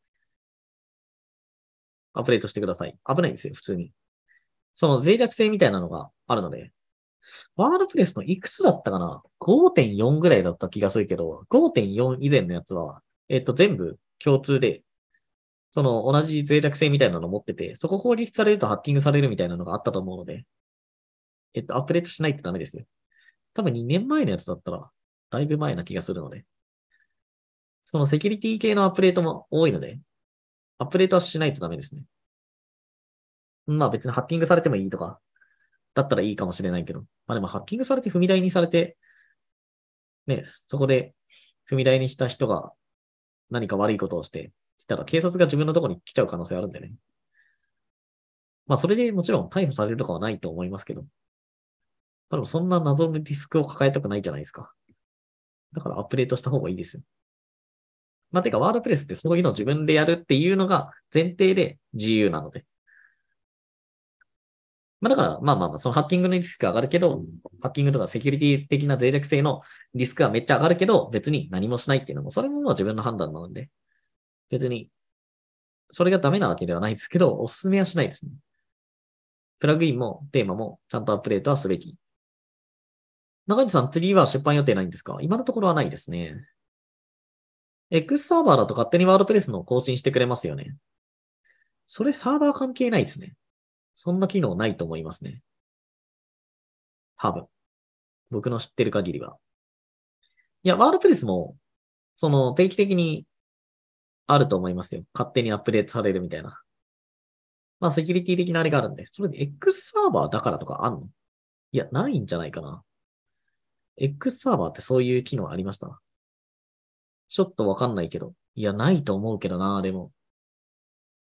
アップデートしてください。危ないんですよ、普通に。その脆弱性みたいなのがあるので。ワードプレスのいくつだったかな ?5.4 ぐらいだった気がするけど、5.4以前のやつは、えっと、全部共通で、その同じ脆弱性みたいなのを持ってて、そこ効率されるとハッキングされるみたいなのがあったと思うので、えっと、アップデートしないとダメですよ。多分2年前のやつだったら、だいぶ前な気がするので、そのセキュリティ系のアップデートも多
いので、アップデートはしないとダメですね。まあ別にハッキングされても
いいとか、だったらいいかもしれないけど。まあでもハッキングされて踏み台にされて、ね、そこで踏み台にした人が何か悪いことをして、したら警察が自分のとこに来ちゃう可能性あるんでね。まあそれでもちろん逮捕されるとかはないと思いますけど。まあでもそんな謎のディスクを抱えたくないじゃないですか。だからアップデートした方がいいですよ。まあ、てか、ワードプレスってそういうのを自分でやるっていうのが前提で自由なので。まあ、だから、まあまあまあ、そのハッキングのリスク上がるけど、ハッキングとかセキュリティ的な脆弱性のリスクはめっちゃ上がるけど、別に何もしないっていうのも、それも自分の判断なので、別に、それがダメなわけではないですけど、おすすめはしないですね。プラグインもテーマもちゃんとアップデートはすべき。中西さん、次は出版予定ないんですか今のところはないですね。X サーバーだと勝手にワードプレスの更新してくれますよね。それサーバー関係ないですね。そんな機能な
いと思いますね。多分。僕の知ってる限りは。いや、ワードプレスも、その、定期的にあると思い
ますよ。勝手にアップデートされるみたいな。まあ、セキュリティ的なあれがあるんで。それで X サーバーだからとかあんのいや、ないんじゃないかな。X サーバーってそういう機能ありましたちょっとわかんないけど。いや、ないと思うけどな、でも。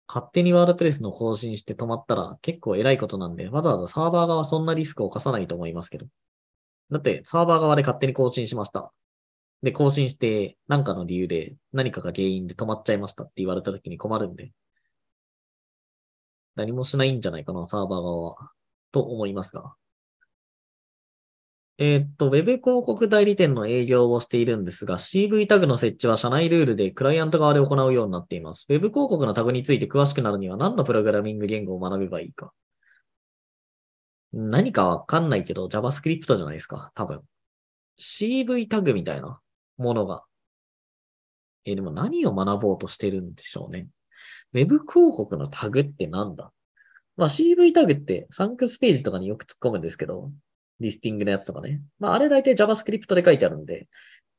勝手にワードプレスの更新して止まったら結構偉いことなんで、わざわざサーバー側はそんなリスクを犯さないと思いますけど。だって、サーバー側で勝手に更新しました。で、更新して、何かの理由で、何かが原因で止まっちゃいましたって言われた時に困るんで。何もしないんじゃないかな、サーバー側は。と思いますが。えー、っと、ウェブ広告代理店の営業をしているんですが、CV タグの設置は社内ルールでクライアント側で行うようになっています。ウェブ広告のタグについて詳しくなるには何のプログラミング言語を学べばいいか。何かわかんないけど、JavaScript じゃないですか、多分。
CV
タグみたいなものが。えー、でも何を学ぼうとしてるんでしょうね。ウェブ広告のタグってなんだまあ、CV タグってサンクスページとかによく突っ込むんですけど、リスティングのやつとかね。まあ、あれ大体 JavaScript で書いてあるんで、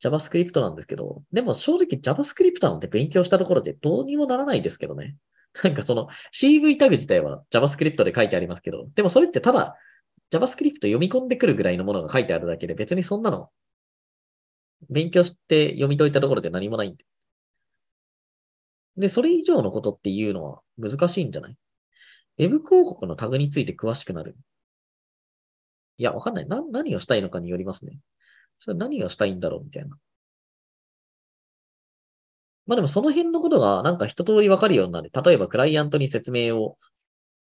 JavaScript なんですけど、でも正直 JavaScript なんて勉強したところでどうにもならないですけどね。なんかその CV タグ自体は JavaScript で書いてありますけど、でもそれってただ JavaScript 読み込んでくるぐらいのものが書いてあるだけで別にそんなの勉強して読み解いたところで何もないんで。で、それ以上のことっていうのは難しいんじゃない ?Web 広告のタグについて詳しくなるいや、わかんない。な、何をしたいのかによりますね。それ何
がしたいんだろうみたいな。まあでもその辺のことがなんか
一通りわかるようになる。例えばクライアントに説明を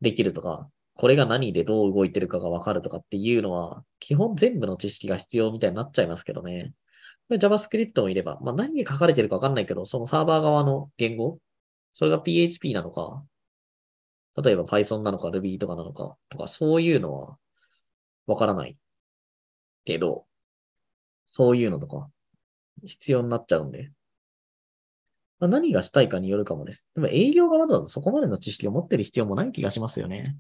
できるとか、これが何でどう動いてるかがわかるとかっていうのは、基本全部の知識が必要みたいになっちゃいますけどね。JavaScript もいれば、まあ何が書かれてるかわかんないけど、そのサーバー側の言語、それが PHP なのか、例えば Python なのか Ruby とかなのか、とか
そういうのはわからないけど、そ
ういうのとか、必要になっちゃうんで。まあ、何がしたいかによるかもです。でも営業がわざそこまでの知識を持ってる必要もない気がしますよね。